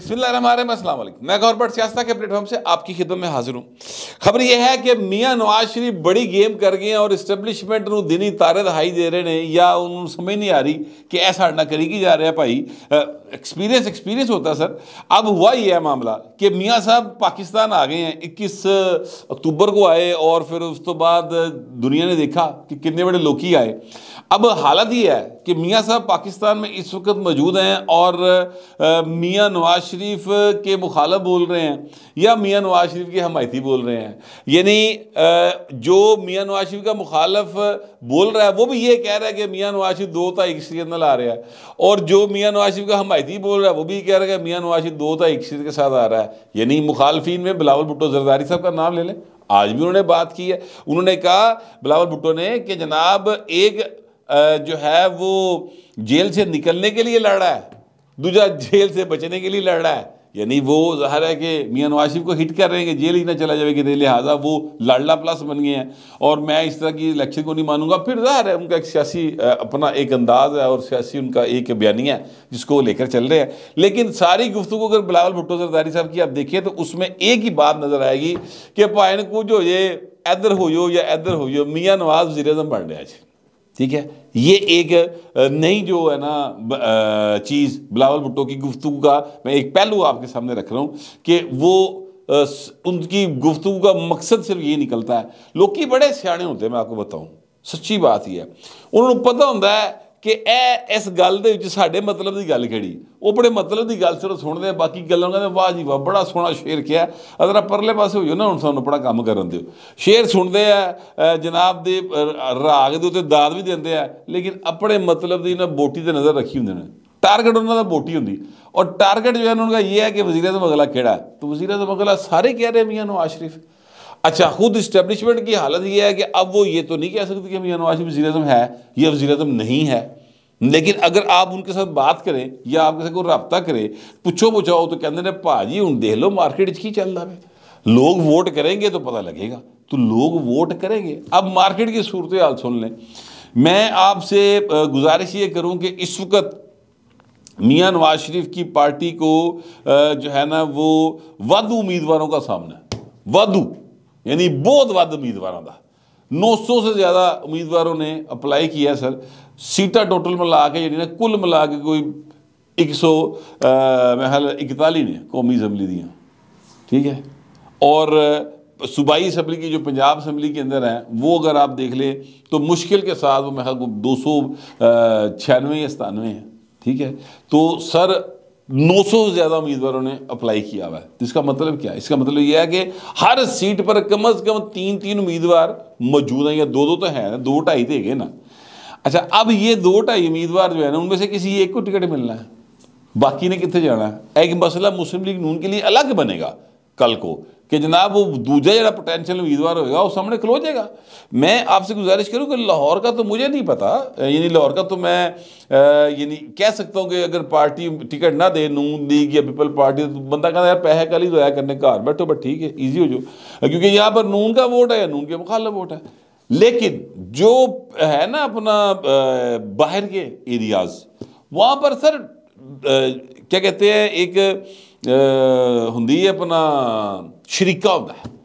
बिस्मिल्लाम मैं के प्लेटफॉर्म से आपकी खिदमत में हाजिर हूँ खबर यह है कि मियाँ नवाज शरीफ बड़ी गेम कर गए और इस्टेबलिशमेंट ਨੂੰ ਦਿਨੀ ਤਾਰੇ ਦਿਖਾਈ ਦੇ ਰਹੇ ਨੇ ਜਾਂ ਉਹਨੂੰ ਸਮਝ ਨਹੀਂ ਆ ਰਹੀ ਕਿ ਇਹ ਸਾਡੇ ਨਾਲ ਕਰੀ ਕੀ ਜਾ ਰਿਹਾ एक्सपीरियंस एक्सपीरियंस होता है सर अब हुआ ही है मामला कि मियाँ साहब पाकिस्तान आ गए हैं 21 अक्टूबर को आए और फिर उस तो बाद दुनिया ने देखा कि कितने बड़े लोग ही आए अब हालत ये है कि मियाँ साहब पाकिस्तान में इस वक्त मौजूद हैं और मियाँ नवाज शरीफ के मुखालब बोल रहे हैं या मियाँ नवाज शरीफ की हमायती बोल रहे हैं यानी जो मियाँ नवाज शरीफ का मुखालफ बोल रहा है वो भी ये कह रहा है कि मियाँ नवाज शरीफ दो तारीख के अंदर आ रहा है और जो मियाँ नवाज शरीफ का हमायती हिदायती बोल रहा है वो भी कह रहा है मियाँ नवाशी दो था एक शरीफ के साथ आ रहा है यानी मुखालफिन में बिलावल भुट्टो जरदारी साहब का नाम ले लें आज भी उन्होंने बात की है उन्होंने कहा बिलावल भुट्टो ने कि जनाब एक जो है वो जेल से निकलने के लिए लड़ रहा है दूसरा जेल से बचने के लिए लड़ रहा है यानी वो ज़ाहिर है कि मियाँ नवाज शरीफ को हिट कर रहे हैं कि जेल ही ना चला जाए कि लिहाजा वो लाडला प्लस बन गए हैं और मैं इस तरह की इलेक्शन को नहीं मानूंगा फिर ज़ाहिर है उनका एक सियासी अपना एक अंदाज़ है और सियासी उनका एक बयानिया है जिसको वो लेकर चल रहे हैं लेकिन सारी गुफ्तु अगर बिलावल भुट्टो सरदारी साहब की आप देखिए तो उसमें एक ही बात नज़र आएगी कि पायन को जो ये इधर हो या इधर हो मियाँ नवाज वजी अजम बन रहे हैं ठीक है ये एक नई जो है ना चीज़ बिलावल भुट्टो की गुफ्तु का मैं एक पहलू आपके सामने रख रहा हूँ कि वो उनकी गुफ्तु का मकसद सिर्फ ये निकलता है लोग बड़े स्याणे होते हैं मैं आपको बताऊँ सच्ची बात ही है उन्होंने पता होता है ਕਿ ਇਹ ਇਸ ਗੱਲ ਦੇ ਵਿੱਚ ਸਾਡੇ ਮਤਲਬ ਦੀ ਗੱਲ ਕਿਹੜੀ ਉਹ ਬੜੇ ਮਤਲਬ ਦੀ ਗੱਲ ਸਿਰਫ ਸੁਣਦੇ ਆ ਬਾਕੀ ਗੱਲਾਂ ਕਹਿੰਦੇ ਵਾਹ ਜੀ ਵਾਹ ਬੜਾ ਸੋਹਣਾ ਸ਼ੇਰ ਕਿਹਾ ਅਦਰਾ ਪਰਲੇ ਪਾਸੇ ਹੋ ਜੋ ਨਾ ਹੁਣ ਸਾਨੂੰ ਬੜਾ ਕੰਮ ਕਰਨ ਦਿਓ ਸ਼ੇਰ ਸੁਣਦੇ ਆ ਜਨਾਬ ਦੇ ਰਾਗ ਦੇ ਉੱਤੇ ਦਾਦ ਵੀ ਦਿੰਦੇ ਆ ਲੇਕਿਨ ਆਪਣੇ ਮਤਲਬ ਦੀ ਨਾ ਬੋਟੀ ਤੇ ਨਜ਼ਰ ਰੱਖੀ ਹੁੰਦੇ ਨੇ ਟਾਰਗੇਟ ਉਹਨਾਂ ਦਾ ਬੋਟੀ ਹੁੰਦੀ ਔਰ ਟਾਰਗੇਟ ਜਿਹਨਾਂ ਨੂੰ ਉਹਨਾਂ ਦਾ ਇਹ ਹੈ ਕਿ ਵਜ਼ੀਰ ਅਜ਼ਮ ਅਗਲਾ ਕਿਹੜਾ ਤੂੰ ਤਾਂ ਵਜ਼ੀਰ ਅਜ਼ਮ ਅਗਲਾ ਸਾਰੇ ਕਹਿ ਰਹੇ ਮੀਆਂ ਨੂੰ ਆਸ਼ਰਫ अच्छा खुद इस्टेब्लिशमेंट की हालत यह है कि अब वो ये तो नहीं कह सकते कि मियाँ नवाज शरीफ वजी अजम है या वजी अजम नहीं है लेकिन अगर आप उनके साथ बात करें या आपके साथ कोई रबता करें पुछो पुछाओ तो कहते हैं भाजी हूँ देख लो मार्केट की चल रहा है लोग वोट करेंगे तो पता लगेगा तो लोग वोट करेंगे अब मार्केट की सूरत हाल सुन लें मैं आपसे गुजारिश ये करूँ कि इस वक्त मियाँ नवाज शरीफ की पार्टी को जो है ना वो वधु उम्मीदवारों का सामना है वधु यानी बहुत ਵੱਧ का नौ सौ से ज़्यादा ਉਮੀਦਵਾਰੋਂ ਨੇ ਅਪਲਾਈ ਕੀਤਾ सर सीटा टोटल मिला के ਜਿਹੜੀ ਨਾ ਕੁੱਲ ਮਿਲਾ ਕੇ ਕੋਈ 100 ਮਹਿਲ इकताली ने कौमी असम्बली दियाँ ठीक है और सूबाई असम्बली की जो पंजाब असम्बली के अंदर हैं वो अगर आप देख लें तो मुश्किल के साथ वो मेरा दो सौ छियानवे या सतानवे हैं ठीक है तो सर 900 से ज़्यादा उम्मीदवारों ने अप्लाई किया हुआ है तो इसका मतलब क्या है इसका मतलब यह है कि हर सीट पर कम से कम तीन तीन उम्मीदवार मौजूद हैं या दो दो तो हैं दो ढाई तो है ना अच्छा अब ये दो ढाई उम्मीदवार जो है ना उनमें से किसी एक को टिकट मिलना है बाकी ने कितने जाना है एक मसला मुस्लिम लीग नून के लिए अलग बनेगा कल को कि जनाब वो दूजा जरा पोटेंशियल उम्मीदवार होगा वो सामने खिलो जाएगा मैं आपसे गुजारिश करूँ कि लाहौर का तो मुझे नहीं पता यानी लाहौर का तो मैं यानी कह सकता हूँ कि अगर पार्टी टिकट ना दे नून लीग या पीपल पार्टी तो बंदा कहना यार पैसे कल ही जाया तो करने घर बैठो बट ठीक है ईजी हो जाओ क्योंकि यहाँ पर नून का वोट है या नून के मुखाल वोट है लेकिन जो है ना अपना बाहर के एरियाज वहाँ पर सर क्या कहते हैं एक होंगी अपना शरीका होता है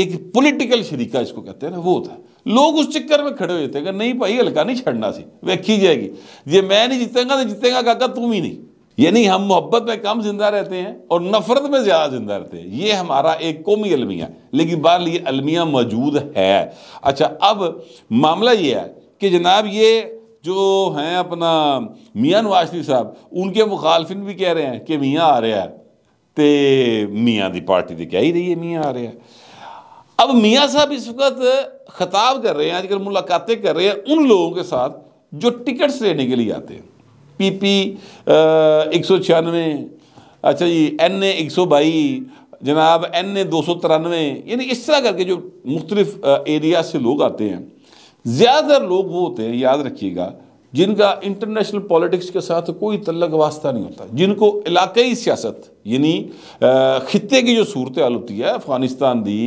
एक पोलिटिकल शरीका इसको कहते हैं ना वो होता है लोग उस चक्कर में खड़े हो जाते हैं नहीं भाई हल्का नहीं छड़ना सी वेखी जाएगी जे मैं नहीं जीतेगा तो जीतेगा काका तुम ही नहीं यानी हम मोहब्बत में कम जिंदा रहते हैं और नफरत में ज़्यादा जिंदा रहते हैं ये हमारा एक कौमी अलमिया लेकिन बार ये अलमिया मौजूद है अच्छा अब मामला ये है कि जनाब ये जो हैं अपना मियाँ नवाज शरीफ साहब उनके मुखालफिन भी कह रहे हैं कि मियाँ आ रहा है तो मियाँ की पार्टी तो क्या ही रही है मियाँ आ रहा है अब मियाँ साहब इस वक्त खताब कर रहे हैं आजकल मुलाकातें कर रहे हैं उन लोगों के साथ जो टिकट्स लेने के लिए आते हैं पी पी एक सौ छियानवे अच्छा जी एन ए एक सौ बाई जनाब एन ए दो सौ तिरानवे यानी इस तरह करके जो मुख्तलिफ एरिया से लोग आते हैं ज़्यादातर लोग वो होते हैं याद रखिएगा जिनका इंटरनेशनल पॉलिटिक्स के साथ कोई तल्लक वास्ता नहीं होता जिनको इलाकई सियासत यानी खिते की जो सूरत हाल होती है अफगानिस्तान की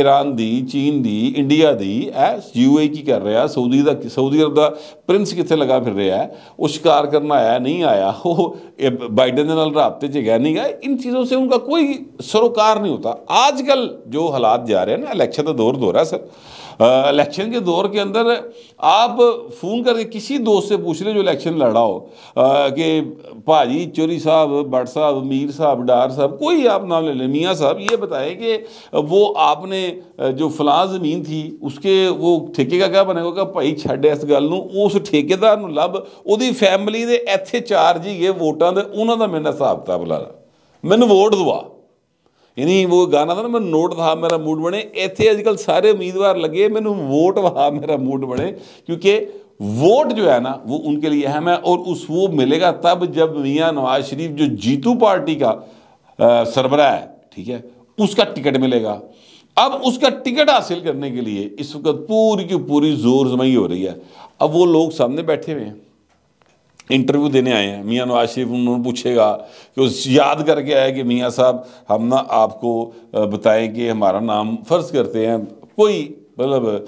ईरान की चीन की इंडिया की है यू ए की कर रहा है सऊदी का सऊदी अरब का प्रिंस कितने लगा फिर रहा है वो शिकार करना आया नहीं आया वो बाइडन के रबते च गया नहीं गया इन चीज़ों से उनका कोई सरोकार नहीं होता आजकल जो हालात जा रहे हैं ना इलेक्शन का दौर दौर है सर इलेक्शन के दौर के अंदर आप फ़ोन करके किसी दोस्त से पूछ रहे जो इलेक्शन लड़ा हो कि भाजी चोरी साहब बट साहब मीर साहब डार साहब कोई आप नाम ले लें मियाँ साहब ये बताएं कि वो आपने जो ਫਲਾਂ ਜ਼ਮੀਨ ਥੀ ਉਸਕੇ ਉਹ ਠੇਕੇ ਦਾ ਕਾ ਬਣੇਗਾ ਕਿ ਭਾਈ ਛੱਡ ਇਸ ਗੱਲ ਨੂੰ ਉਸ ਠੇਕੇਦਾਰ ਨੂੰ ਲੱਭ ਉਹਦੀ ਫੈਮਿਲੀ ਦੇ ਇੱਥੇ ਚਾਰਜ ਹੀ ਗਏ ਵੋਟਾਂ ਦੇ ਉਹਨਾਂ ਦਾ ਮੈਨਾਂ ਹਿਸਾਬ ਕਿਤਾਬ ਲਾ ਮੈਨੂੰ ਵੋਟ ਦਵਾ ਯਾਨੀ ਉਹ ਗਾਣਾ ਦਾ ਮੈਂ ਨੋਟ ਦਾ ਮੇਰਾ ਮੂਡ ਬਣੇ ਇੱਥੇ ਅੱਜਕੱਲ ਸਾਰੇ ਉਮੀਦਵਾਰ ਲੱਗੇ ਮੈਨੂੰ ਵੋਟ ਵਾ ਮੇਰਾ ਮੂਡ ਬਣੇ ਕਿਉਂਕਿ वोट जो है ना वो उनके लिए अहम है और उस वो मिलेगा तब जब मियाँ नवाज शरीफ जो जीतू पार्टी का सरबरा है ठीक है उसका टिकट मिलेगा अब उसका टिकट हासिल करने के लिए इस वक्त पूरी की पूरी जोर जमाई हो रही है अब वो लोग सामने बैठे हुए हैं इंटरव्यू देने आए हैं मियाँ नवाज शरीफ उन्होंने पूछेगा कि उस याद करके आए कि मियाँ साहब हम ना आपको बताएं कि हमारा नाम फ़र्ज़ करते हैं कोई ਮਤਲਬ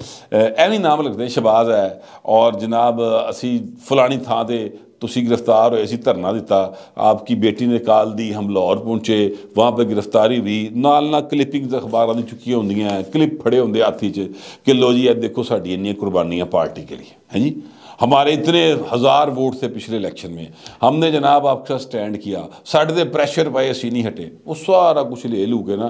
ਐਵੇਂ ਨਾਮ ਲਿਖਦੇ ਸ਼ਬਾਜ਼ ਹੈ ਔਰ ਜਨਾਬ ਅਸੀਂ ਫਲਾਣੀ ਥਾਂ ਤੇ ਤੁਸੀਂ ਗ੍ਰਿਫਤਾਰ ਹੋਏ ਅਸੀਂ ਧਰਨਾ ਦਿੱਤਾ ਆਪਕੀ ਬੇਟੀ ਨੇ ਕਾਲ ਦੀ ਹਮ ਲਾਹੌਰ ਪਹੁੰਚੇ ਵਾਂ ਪੇ ਗ੍ਰਿਫਤਾਰੀ ਵੀ ਨਾਲ ਨਾਲ ਕਲਿੱਪਿੰਗਸ ਅਖਬਾਰਾਂ ਦੀ ਚੁੱਕੀ ਹੁੰਦੀਆਂ ਕਲਿੱਪ ਫੜੇ ਹੁੰਦੇ ਹਾਥੀ 'ਚ ਕਿ ਲੋ ਜੀ ਇਹ ਦੇਖੋ ਸਾਡੀ ਇੰਨੀਆਂ ਕੁਰਬਾਨੀਆਂ ਪਾਰਟੀ ਕੇ ਲਈ ਹੈ ਜੀ हमारे इतने हज़ार वोट थे पिछले इलेक्शन में हमने जनाब आपका स्टैंड किया साढ़े दे प्रेशर पाए असी नहीं हटे वो सारा कुछ ले लू के ना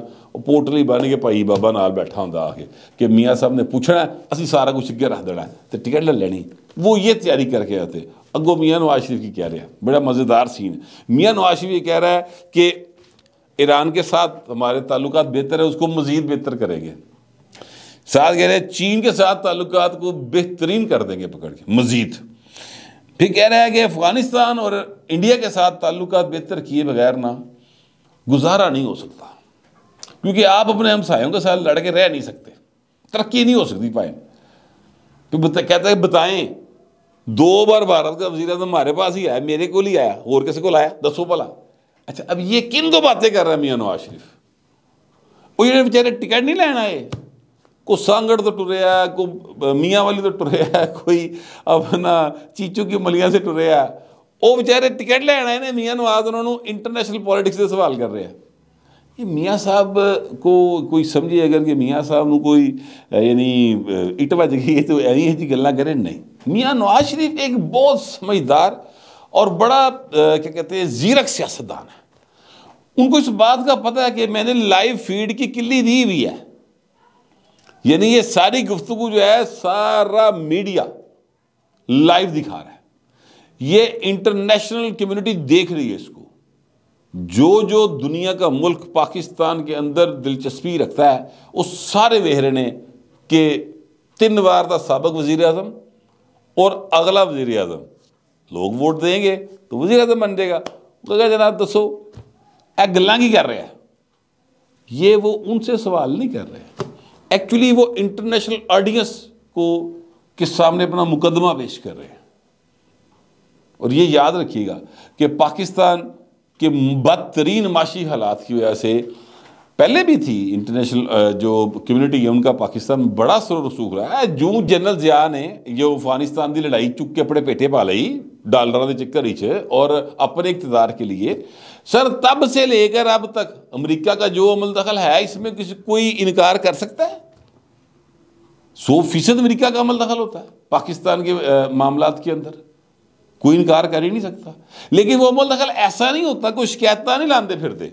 पोर्टली बन के भाई बाबा नाल बैठा होंगे आके कि मियाँ साहब ने पूछना असं सारा कुछ अगर रख देना तो टिकट ले लेनी वो ये तैयारी करके आते अगो मियाँ नवाज शरीफ की कह रहे हैं बड़ा मज़ेदार सीन मियाँ नवाज शरीफ ये कह रहा है कि ईरान के साथ हमारे ताल्लुक बेहतर है उसको मज़ीद बेहतर करेंगे साथ कह रहे हैं चीन के साथ ताल्लुक को बेहतरीन कर देंगे पकड़ के मजीद फिर कह रहे हैं कि अफ़गानिस्तान और इंडिया के साथ ताल्लुक बेहतर किए बगैर ना गुजारा नहीं हो सकता क्योंकि आप अपने हमसायों के साथ लड़के रह नहीं सकते तरक्की नहीं हो सकती पाए तो बता, कहते हैं बताएं दो बार भारत का वजी अजम हमारे पास ही आया मेरे को ही आया और किसी को लाया दसों भला अच्छा अब ये किन को बातें कर रहे हैं मियाँ नवाज शरीफ वो ये बेचारे टिकट नहीं लेना है को सांगड़ तो टुरया को मियाँ वाली तो टुरया कोई अपना चीचू की ਮਲੀਆਂ से ਟੁਰਿਆ ਉਹ ਵਿਚਾਰੇ ਟਿਕਟ ਲੈਣ ਆਏ ਨੇ ਮੀਆਂ ਨਵਾਜ਼ ਉਹਨਾਂ ਨੂੰ ਇੰਟਰਨੈਸ਼ਨਲ ਪੋਲਿਟਿਕਸ ਦੇ ਸਵਾਲ ਕਰ ਰਹੇ ਆ ये मियाँ साहब को कोई समझिए अगर कि मियाँ साहब में कोई यानी इटवा जगी तो ऐसी है जी गल्ला करें नहीं मियाँ नवाज शरीफ एक बहुत समझदार और बड़ा क्या कहते हैं जीरक सियासतदान है उनको इस बात का पता है कि मैंने लाइव फीड की किली दी हुई है यानी ये सारी गुफ्तु जो है सारा मीडिया लाइव दिखा रहा है ये इंटरनेशनल कम्युनिटी देख रही है इसको जो जो दुनिया का मुल्क पाकिस्तान के अंदर दिलचस्पी रखता है उस सारे वेहरे ने कि तीन बार का सबक वजीर अजम और अगला वजीर अजम लोग वोट देंगे तो वजीर अजम बन जाएगा तो क्या जनाब दसो ए गल् की कर रहे हैं ये वो उनसे सवाल नहीं कर रहे एक्चुअली वो इंटरनेशनल ऑडियंस को के सामने अपना मुकदमा पेश कर रहे हैं और ये याद रखिएगा कि पाकिस्तान के बदतरीन माशी हालात की वजह से पहले भी थी इंटरनेशनल जो कम्युनिटी है उनका पाकिस्तान में बड़ा सुर रसूख रहा है जो जनरल जिया ने जो अफगानिस्तान की लड़ाई चुक के अपने पेटे पा ली डालर के चक्कर ही और अपने इकतदार के लिए सर तब से लेकर अब तक अमेरिका का जो अमल दखल है इसमें किसी कोई इनकार कर सकता है सौ फीसद अमरीका का अमल दखल होता है पाकिस्तान के मामला के अंदर कोई इनकार कर ही नहीं सकता लेकिन वो अमल दखल ऐसा नहीं होता कोई शिकायत नहीं लाते फिरते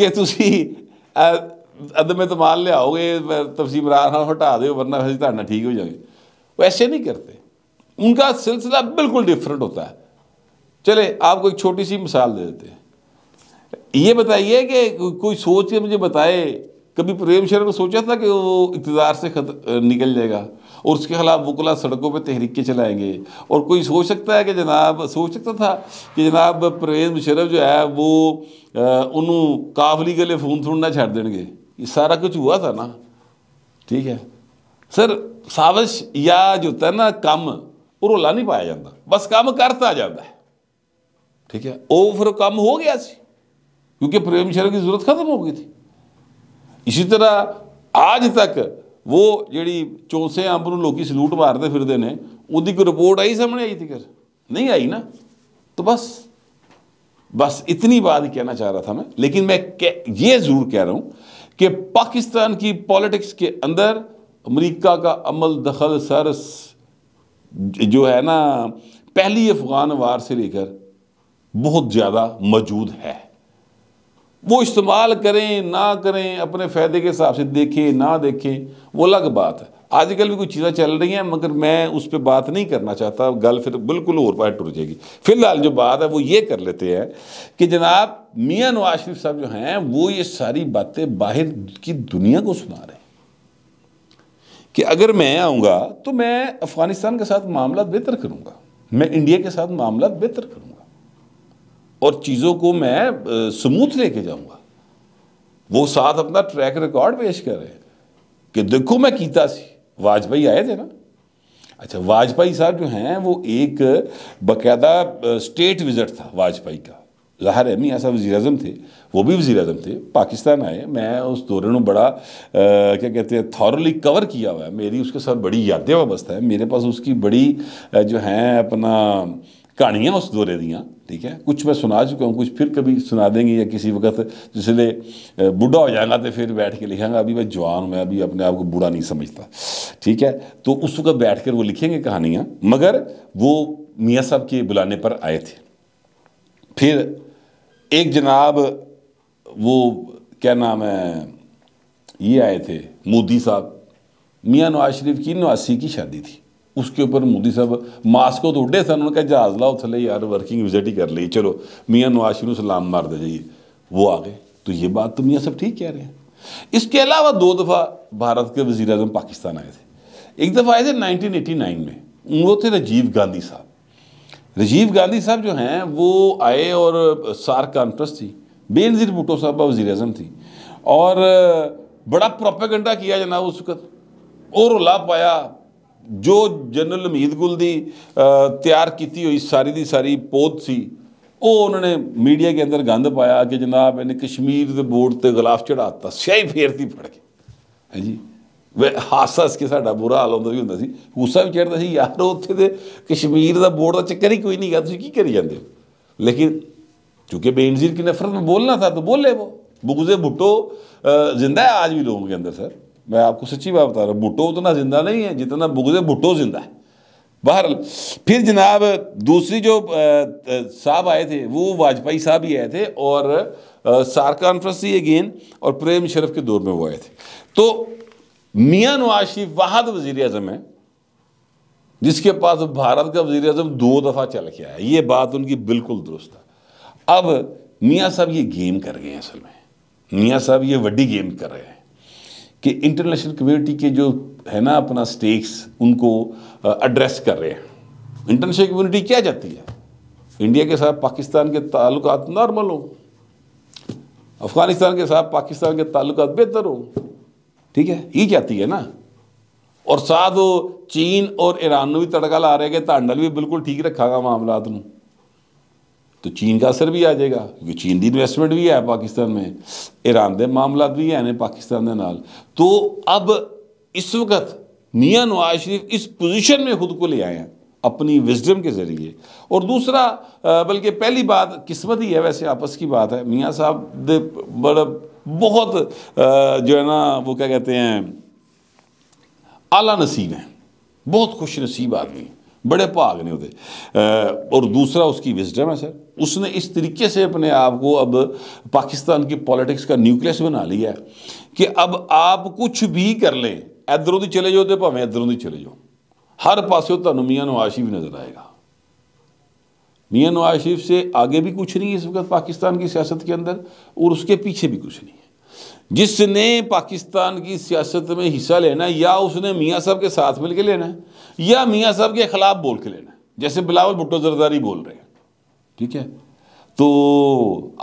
कि तुम अदमे तमाल तो लियाओगे तफसीम हाँ हटा दो वरना वैसे धरना ठीक हो जाएंगे वो ऐसे नहीं करते उनका सिलसिला बिल्कुल डिफरेंट होता है चले आपको एक छोटी सी मिसाल दे देते हैं ये बताइए कि कोई सोच के मुझे बताए कभी प्रेम शर्मा सोचा था कि वो इकतदार से खत निकल जाएगा और उसके खिलाफ वकला सड़कों पे तहरीकें चलाएंगे और कोई सोच सकता है कि जनाब सोच सकता था कि जनाब प्रेम शर्फ जो है वो उन्होंने काफली गले फोन थोड़ा छड़ देंगे ये सारा कुछ हुआ था ना ठीक है सर सावश या जो होता है ना कम वो रोला नहीं पाया जाता बस कम करता जाता है ठीक है वो फिर कम हो गया सी क्योंकि प्रेम ਸ਼ਰਮ की जरूरत खत्म हो गई थी इसी तरह आज तक वो जी चौसे ਅੰਬ लोग सल्यूट मारते फिरते हैं उनकी कोई रिपोर्ट आई सामने आई थी ਤਿਕਰ नहीं आई ना तो बस बस इतनी बात कहना चाह रहा था मैं लेकिन मैं ये ज़रूर कह रहा हूँ कि पाकिस्तान की पॉलिटिक्स के अंदर अमरीका का अमल दखल सर जो है ना पहली अफगान वार से लेकर बहुत ज़्यादा मौजूद है वो इस्तेमाल करें ना करें अपने फ़ायदे के हिसाब से देखें ना देखें वो अलग बात है आजकल भी कुछ चीज़ें चल रही हैं मगर मैं उस पर बात नहीं करना चाहता गल फिर बिल्कुल और पाए टूट जाएगी फिलहाल जो बात है वो ये कर लेते हैं कि जनाब मियाँ नवाज शरीफ साहब जो हैं वो ये सारी बातें बाहर की दुनिया को सुना रहे हैं कि अगर मैं आऊँगा तो मैं अफ़गानिस्तान के साथ मामला बेहतर करूँगा मैं इंडिया के साथ मामला बेहतर करूँगा और चीज़ों को मैं स्मूथ लेके जाऊंगा वो साथ अपना ट्रैक रिकॉर्ड पेश करें कि देखो मैं कीता सी वाजपेयी आए थे ना अच्छा वाजपेयी साहब जो हैं वो एक बाकायदा स्टेट विजिट था वाजपेयी का जहर है मियाँ साहब वजी अजम थे वो भी वजी अजम थे पाकिस्तान आए मैं उस दौरे में बड़ा आ, क्या कहते हैं थॉरली कवर किया हुआ है मेरी उसके साथ बड़ी यादें वाबस्ता है मेरे पास उसकी बड़ी जो हैं अपना कहानियाँ उस दौरे दियाँ ठीक है कुछ मैं सुना चुका हूँ कुछ फिर कभी सुना देंगे या किसी वक्त जिसले बूढ़ा हो जाएगा तो फिर बैठ के लिखेंगे अभी मैं जवान मैं अभी अपने आप को बूढ़ा नहीं समझता ठीक है तो उस वक्त बैठ कर वो लिखेंगे कहानियाँ मगर वो मियाँ साहब के बुलाने पर आए थे फिर एक जनाब वो क्या नाम है ये आए थे मोदी साहब मियाँ नवाज शरीफ की नवासी की शादी थी उसके ऊपर मोदी साहब मास्को तो उड्डे सन उन्होंने कहा जहाज लाओ थले यार वर्किंग विजिट ही कर ली चलो मियाँ नवाज शरीफ सलाम मार दे जाइए वो आ गए तो ये बात तो मियाँ सब ठीक कह रहे हैं इसके अलावा दो दफ़ा भारत के वजीर अजम पाकिस्तान आए थे एक दफ़ा आए थे नाइनटीन एटी नाइन में वो थे राजीव गांधी साहब राजीव गांधी साहब जो हैं वो आए और सार्क कॉन्फ्रेंस थी बेनजीर भुटो साहब वजी अजम थी और बड़ा प्रोपेगेंडा किया जनाब उस वक्त और रुला पाया ਜੋ ਜਨਰਲ ਅਮੀਦ ਗੁਲ ਦੀ ਤਿਆਰ ਕੀਤੀ ਹੋਈ ਸਾਰੀ ਦੀ ਸਾਰੀ ਪੋਤ ਸੀ ਉਹ ਉਹਨਾਂ ਨੇ ਮੀਡੀਆ ਦੇ ਅੰਦਰ ਗੰਦ ਪਾਇਆ ਕਿ ਜਨਾਬ ਇਹਨੇ ਕਸ਼ਮੀਰ ਦੇ ਬੋਰਡ ਤੇ ਗਲਾਫ ਚੜਾਤਾ ਸਿਆਹੀ ਫੇਰਤੀ ਫੜ ਕੇ ਹਾਂਜੀ ਵੇ ਹਾਸਸ ਕਿ ਸਾਡਾ ਬੁਰਾ ਹਾਲ ਹੁੰਦਾ ਵੀ ਹੁੰਦਾ ਸੀ ਗੁੱਸਾ ਵੀ ਚੜਦਾ ਸੀ ਯਾਰ ਉੱਥੇ ਦੇ ਕਸ਼ਮੀਰ ਦਾ ਬੋਰਡ ਦਾ ਚੱਕਰ ਹੀ ਕੋਈ ਨਹੀਂ ਗਾ ਤੁਸੀਂ ਕੀ ਕਰੀ ਜਾਂਦੇ ਹੋ ਲੇਕਿਨ ਕਿਉਂਕਿ ਬੇਨਜ਼ੀਰ ਕਿ ਨਫਰਤ में ਬੋਲਣਾ ਤਾਂ ਬੋਲੇ ਉਹ ਬੁਗਜ਼ੇ ਬੁੱਟੋ ਜ਼ਿੰਦਾ ਹੈ है ਵੀ ਲੋਕਾਂ ਦੇ ਅੰਦਰ ਸਰ मैं आपको सच्ची बात बता रहा हूँ भुट्टो उतना ज़िंदा नहीं है जितना बुगजे भुट्टो ज़िंदा है बहर फिर जनाब दूसरी जो साहब आए थे वो वाजपेयी साहब ही आए थे और सार कॉन्फ्रेंस ही अगेन और प्रेम शरफ के दौर में वो आए थे तो मियाँ नवाज शरीफ वाहद वजीर अजम है जिसके पास भारत का वजीर अजम दो दफ़ा चल के आया ये बात उनकी बिल्कुल दुरुस्त है अब मियाँ साहब ये गेम कर गए हैं असल में मियाँ साहब ये वड्डी गेम कर रहे हैं कि इंटरनेशनल कम्युनिटी के जो है ना अपना स्टेक्स उनको एड्रेस कर रहे हैं इंटरनेशनल कम्युनिटी क्या जाती है इंडिया के साथ पाकिस्तान के ताल्लुक नॉर्मल हो अफ़गानिस्तान के साथ पाकिस्तान के ताल्लुक बेहतर हो ठीक है ये जाती है ना और साथ चीन और ईरान भी तड़का ला रहे थे तांडल भी बिल्कुल ठीक गया मामला तो चीन का असर भी आ जाएगा क्योंकि चीन की इन्वेस्टमेंट भी है पाकिस्तान में ईरान के मामला भी है ने पाकिस्तान के नाल तो अब इस वक्त मियाँ नवाज शरीफ इस पोजिशन में खुद को ले आए हैं अपनी विजडम के ज़रिए और दूसरा बल्कि पहली बात किस्मत ही है वैसे आपस की बात है मियाँ साहब दे बड़ा बहुत जो है ना वो क्या कहते हैं आला नसीब हैं बहुत खुश नसीब आदमी बड़े भाग ने और दूसरा उसकी विजडम है सर उसने इस तरीके से अपने आप को अब पाकिस्तान की पॉलिटिक्स का न्यूक्लियस बना लिया है कि अब आप कुछ भी कर लें इधरों की चले जाओ तो भावें इधरों की चले जाओ हर पास तुम मियाँ नवाज शरीफ नज़र आएगा मियाँ नवाज शरीफ से आगे भी कुछ नहीं है इस वक्त पाकिस्तान की सियासत के अंदर और उसके पीछे भी कुछ नहीं है जिसने पाकिस्तान की सियासत में हिस्सा लेना है या उसने मियाँ साहब के साथ मिलकर लेना है या मियाँ साहब के खिलाफ बोल के लेना है जैसे बिलावल भुट्टो जरदारी बोल रहे हैं ठीक है तो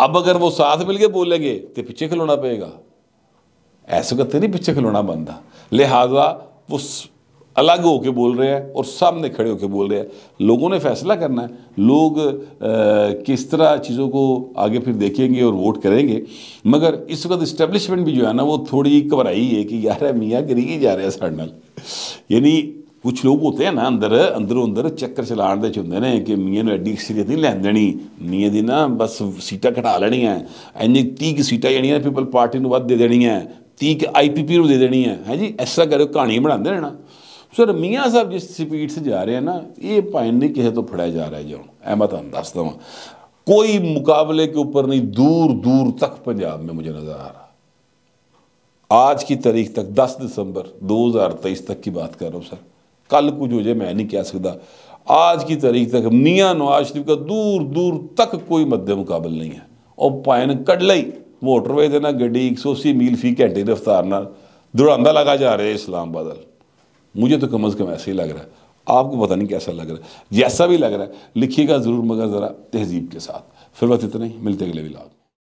अब अगर वो साथ मिलके बोलेंगे तो पीछे खिलौना पेगा ऐसे करते नहीं पीछे खिलौना बनता लिहाजा वो अलग होके बोल रहे हैं और सामने खड़े होके बोल रहे हैं लोगों ने फैसला करना है लोग आ, किस तरह चीज़ों को आगे फिर देखेंगे और वोट करेंगे मगर इस वक्त इस्टेब्लिशमेंट भी जो है ना वो थोड़ी घबराई है कि यार मियाँ करी ही जा रहा है साढ़े यानी ਕੁਝ ਲੋਕ ਹੁੰਦੇ ਆ ਨਾ ਅੰਦਰ ਅੰਦਰੋਂ ਅੰਦਰ ਚੱਕਰ ਚਲਾਣ ਦੇ ਚ ਹੁੰਦੇ ਨੇ ਕਿ ਮੀਆਂ ਨੂੰ ਐਡੀ ਸੀਰੀਅਸ ਨਹੀਂ ਲੈਣ ਦੇਣੀ ਮੀਆਂ ਦੀ ਨਾ ਬਸ ਸੀਟਾਂ ਘਟਾ ਲੈਣੀਆਂ ਐਨੀ 30 ਕਿ ਸੀਟਾਂ ਜਿਹੜੀਆਂ ਪੀਪਲ ਪਾਰਟੀ ਨੂੰ ਵੱਧ ਦੇ ਦੇਣੀਆਂ 30 ਕਿ ਆਈਪੀਪੀ ਨੂੰ ਦੇ ਦੇਣੀਆਂ ਹੈ ਜੀ ਐਸਾ ਕਰੋ ਕਹਾਣੀ ਬਣਾਉਂਦੇ ਰਹਿਣਾ ਸਰ ਮੀਆਂ ਸਾਹਿਬ ਜਿਸ ਸਪੀਡ ਸੇ ਜਾ ਰਹੇ ਆ ਨਾ ਇਹ ਭਾਈ ਨਹੀਂ ਕਿਸੇ ਤੋਂ ਫੜਿਆ ਜਾ ਰਿਹਾ ਜੀ ਹੁਣ ਐ ਮੈਂ ਤੁਹਾਨੂੰ ਦੱਸ ਦਵਾਂ कोई मुकाबले के ऊपर नहीं दूर दूर तक पंजाब में मुझे नजर आ रहा आज की तारीख तक 10 दिसंबर 2023 तक की बात कर रहा हूं सर कल कुछ हो जाए मैं नहीं कह सकता आज की तारीख तक मियाँ नवाज शरीफ का दूर दूर तक कोई मद्दे मुकाबल नहीं है और पायन कड़ ली मोटरवे देना ना गड्डी एक सौ अस्सी मील फी घंटे की रफ्तार न दौड़ा लगा जा रहा है इस्लाम बादल मुझे तो कम अज़ कम ऐसे ही लग रहा है आपको पता नहीं कैसा लग रहा है जैसा भी लग रहा है लिखिएगा ज़रूर मगर ज़रा तहजीब के साथ फिर वक्त इतना ही मिलते अगले विलाग